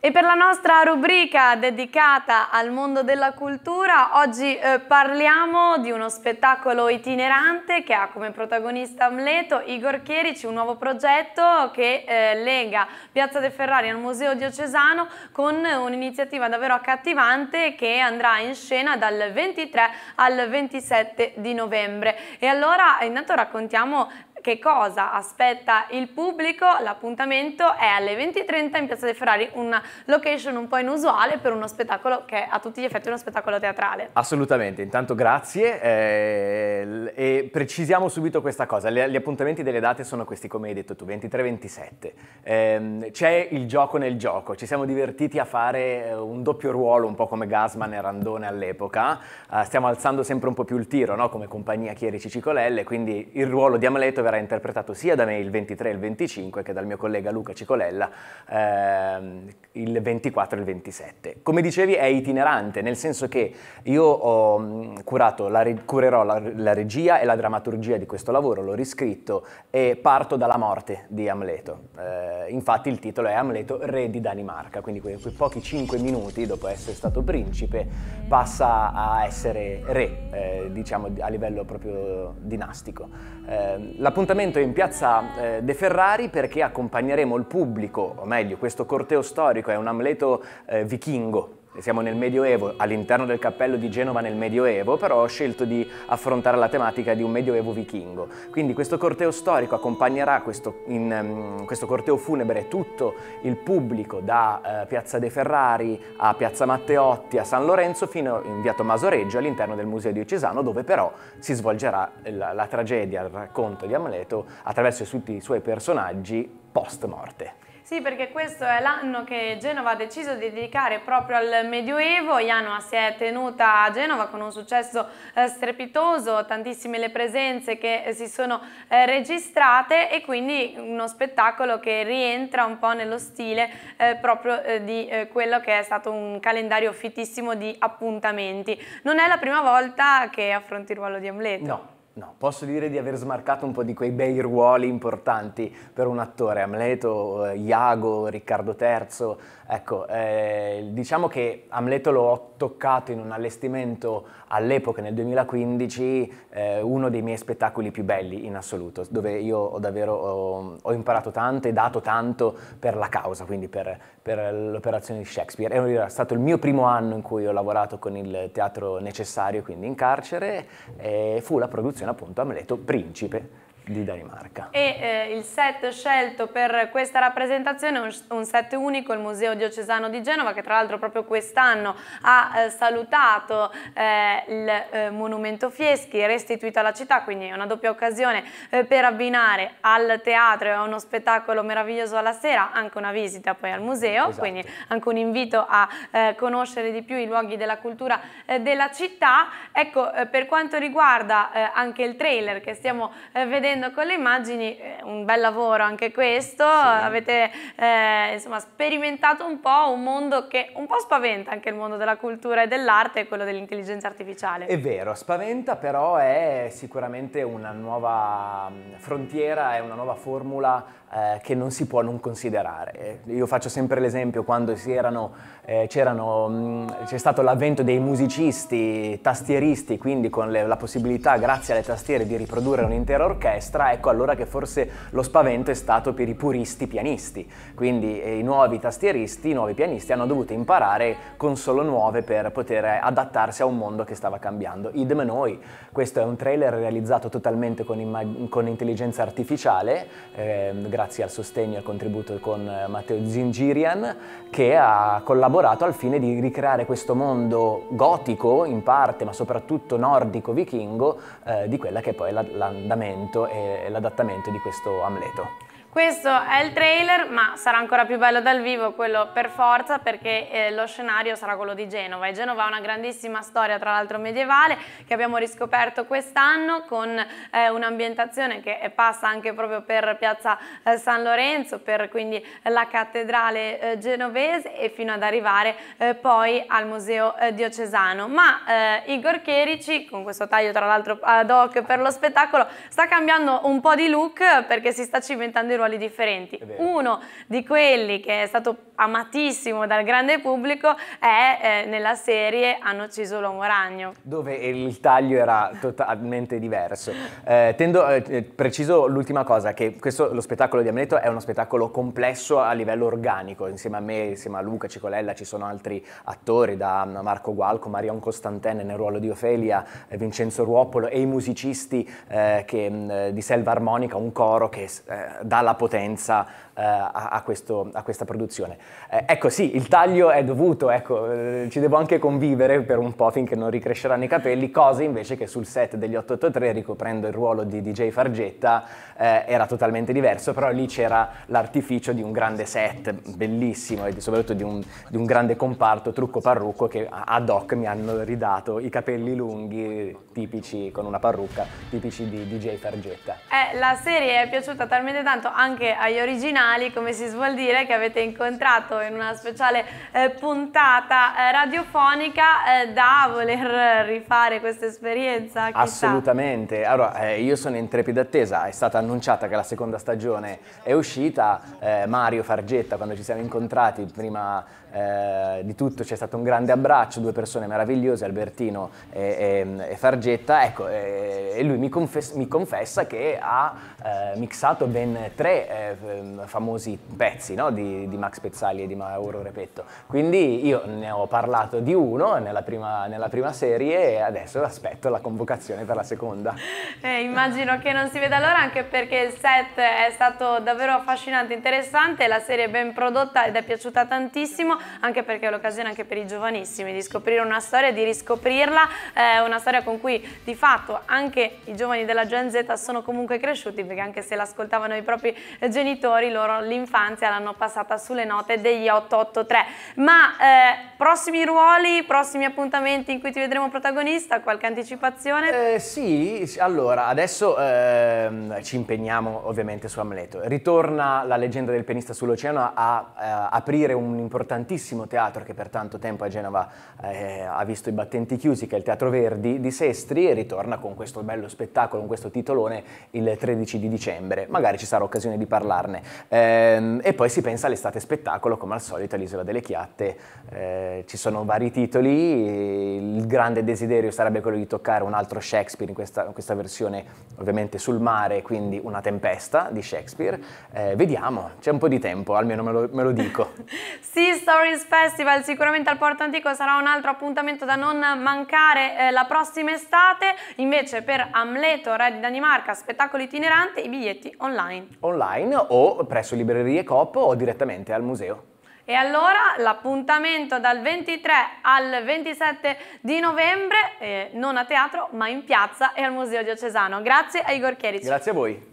E per la nostra rubrica dedicata al mondo della cultura, oggi eh, parliamo di uno spettacolo itinerante che ha come protagonista Amleto, Igor Chierici, un nuovo progetto che eh, lega Piazza De Ferrari al Museo Diocesano con un'iniziativa davvero accattivante che andrà in scena dal 23 al 27 di novembre. E allora intanto raccontiamo che cosa aspetta il pubblico? L'appuntamento è alle 20.30 in Piazza dei Ferrari, una location un po' inusuale per uno spettacolo che a tutti gli effetti è uno spettacolo teatrale. Assolutamente, intanto grazie eh, e precisiamo subito questa cosa, gli appuntamenti delle date sono questi come hai detto tu, 23-27. Eh, c'è il gioco nel gioco, ci siamo divertiti a fare eh, un doppio ruolo, un po' come Gasman e Randone all'epoca, eh, stiamo alzando sempre un po' più il tiro, no? come compagnia Chieri Cicicolelle, quindi il ruolo di Amleto verrà interpretato sia da me il 23 e il 25 che dal mio collega Luca Cicolella ehm, il 24 e il 27. Come dicevi è itinerante, nel senso che io ho curato, la curerò la, la regia e la drammaturgia di questo lavoro, l'ho riscritto e parto dalla morte di Amleto. Eh, infatti il titolo è Amleto, re di Danimarca, quindi quei, quei pochi 5 minuti dopo essere stato principe passa a essere re, eh, diciamo a livello proprio dinastico. Eh, la L'appuntamento è in piazza eh, De Ferrari perché accompagneremo il pubblico, o meglio questo corteo storico è un amleto eh, vichingo siamo nel Medioevo, all'interno del cappello di Genova nel Medioevo, però ho scelto di affrontare la tematica di un Medioevo vichingo. Quindi questo corteo storico accompagnerà questo, in, um, questo corteo funebre tutto il pubblico da uh, Piazza De Ferrari a Piazza Matteotti a San Lorenzo fino in via Tommaso Reggio all'interno del Museo Diocesano dove però si svolgerà la, la tragedia, il racconto di Amleto attraverso tutti i suoi personaggi post morte. Sì, perché questo è l'anno che Genova ha deciso di dedicare proprio al Medioevo. Ianoa si è tenuta a Genova con un successo eh, strepitoso, tantissime le presenze che eh, si sono eh, registrate e quindi uno spettacolo che rientra un po' nello stile proprio di quello che è stato un calendario fittissimo di appuntamenti. Non è la prima volta che affronti il ruolo di Amleto. No. No, posso dire di aver smarcato un po' di quei bei ruoli importanti per un attore, Amleto, eh, Iago, Riccardo III, ecco, eh, diciamo che Amleto l'ho toccato in un allestimento all'epoca, nel 2015, eh, uno dei miei spettacoli più belli in assoluto, dove io ho davvero ho, ho imparato tanto e dato tanto per la causa, quindi per, per l'operazione di Shakespeare. È stato il mio primo anno in cui ho lavorato con il teatro necessario, quindi in carcere, e fu la produzione nella Ponto Amleto principe di Danimarca. E eh, il set scelto per questa rappresentazione è un, un, set unico, il Museo Diocesano di Genova, che tra l'altro proprio quest'anno ha eh, salutato eh, il eh, monumento Fieschi, restituito alla città, quindi è una doppia occasione eh, per abbinare al teatro e a uno spettacolo meraviglioso alla sera, anche una visita poi al museo, esatto. quindi anche un invito a eh, conoscere di più i luoghi della cultura della città. Ecco, per quanto riguarda anche il trailer che stiamo vedendo, procedendo con le immagini, eh, un bel lavoro anche questo, sì. avete eh, insomma, sperimentato un po' un mondo che un po' spaventa anche il mondo della cultura e dell'arte e quello dell'intelligenza artificiale. È vero, spaventa però è sicuramente una nuova mm, frontiera, è una nuova formula eh, che non si può non considerare. Eh, io faccio sempre l'esempio quando eh, mm, c'è stato l'avvento dei musicisti, tastieristi, quindi con le, la possibilità grazie alle tastiere di riprodurre un'intera orchestra, destra, ecco allora che forse lo spavento è stato per i puristi pianisti. Quindi eh, i nuovi tastieristi, i nuovi pianisti hanno dovuto imparare console nuove per poter adattarsi a un mondo che stava cambiando. Idem noi, questo è un trailer realizzato totalmente con, con intelligenza artificiale, eh, grazie al sostegno e al contributo con eh, Matteo Zingirian, che ha collaborato al fine di ricreare questo mondo gotico in parte, ma soprattutto nordico vichingo, eh, di quella che è poi l'andamento e l'adattamento di questo Amleto. Questo è il trailer, ma sarà ancora più bello dal vivo, quello per forza, perché eh, lo scenario sarà quello di Genova. E Genova ha una grandissima storia, tra l'altro medievale, che abbiamo riscoperto quest'anno con eh, un'ambientazione che passa anche proprio per Piazza eh, San Lorenzo, per quindi la cattedrale eh, genovese e fino ad arrivare eh, poi al Museo eh, Diocesano. Ma Igor Chierici, con questo taglio tra l'altro ad hoc per lo spettacolo, sta cambiando un po' di look perché si sta cimentando in ruoli differenti. Uno di quelli che è stato amatissimo dal grande pubblico è eh, nella serie Hanno ucciso l'uomo ragno. Dove il taglio era totalmente diverso. Eh, tendo, eh, eh, preciso l'ultima cosa, che questo, lo spettacolo di Amleto è uno spettacolo complesso a livello organico. Insieme a me, insieme a Luca Cicolella ci sono altri attori, da Marco Gualco, Marion Costantene nel ruolo di Ofelia, eh, Vincenzo Ruopolo e i musicisti eh, che, mm, di Selva Armonica, un coro che dà la la potenza eh, a, a, questo, a, questa produzione. Eh, ecco sì, il taglio è dovuto, ecco, eh, ci devo anche convivere per un po' finché non ricresceranno i capelli, cose invece che sul set degli 883, ricoprendo il ruolo di DJ Fargetta, eh, era totalmente diverso, però lì c'era l'artificio di un grande set, bellissimo, e soprattutto di un, di un grande comparto, trucco parrucco, che ad hoc mi hanno ridato i capelli lunghi, tipici, con una parrucca, tipici di DJ Fargetta. Eh, la serie è piaciuta talmente tanto anche agli originali, come si vuol dire, che avete incontrato in una speciale eh, puntata eh, radiofonica eh, da voler rifare questa esperienza. Chissà. Assolutamente, allora eh, io sono in trepida attesa, è stata annunciata che la seconda stagione è uscita, eh, Mario Fargetta quando ci siamo incontrati prima eh, di tutto c'è stato un grande abbraccio, due persone meravigliose, Albertino e, e, e Fargetta, ecco, e lui mi, confes mi confessa che ha mixato ben tre tre eh, ehm, famosi pezzi no? di, di, Max Pezzali e di Mauro Repetto. Quindi io ne ho parlato di uno nella prima, nella prima serie e adesso aspetto la convocazione per la seconda. Eh, immagino che non si veda l'ora anche perché il set è stato davvero affascinante, interessante, la serie è ben prodotta ed è piaciuta tantissimo anche perché è l'occasione anche per i giovanissimi di scoprire una storia di riscoprirla, eh, una storia con cui di fatto anche i giovani della Gen Z sono comunque cresciuti perché anche se l'ascoltavano i propri genitori loro l'infanzia l'hanno passata sulle note degli 883. Ma eh, prossimi ruoli, prossimi appuntamenti in cui ti vedremo protagonista, qualche anticipazione? Eh, sì, allora adesso ehm, ci impegniamo ovviamente su Amleto. Ritorna la leggenda del pianista sull'oceano a, a eh, aprire un importantissimo teatro che per tanto tempo a Genova eh, ha visto i battenti chiusi, che è il Teatro Verdi di Sestri, e ritorna con questo bello spettacolo, con questo titolone il 13 di dicembre. Magari ci sarà occasione occasione di parlarne. Ehm, e poi si pensa all'estate spettacolo, come al solito, all'Isola delle Chiatte. Ehm, ci sono vari titoli, il grande desiderio sarebbe quello di toccare un altro Shakespeare in questa, in questa versione ovviamente sul mare, quindi una tempesta di Shakespeare. Ehm, vediamo, c'è un po' di tempo, almeno me lo, me lo dico. sea Stories Festival sicuramente al Porto Antico sarà un altro appuntamento da non mancare eh, la prossima estate. Invece per Amleto, Re di Danimarca, spettacolo itinerante, i biglietti online. online online o presso librerie Coop o direttamente al museo. E allora l'appuntamento dal 23 al 27 di novembre, eh, non a teatro ma in piazza e al Museo Diocesano. Grazie a Igor Chierici. Grazie a voi.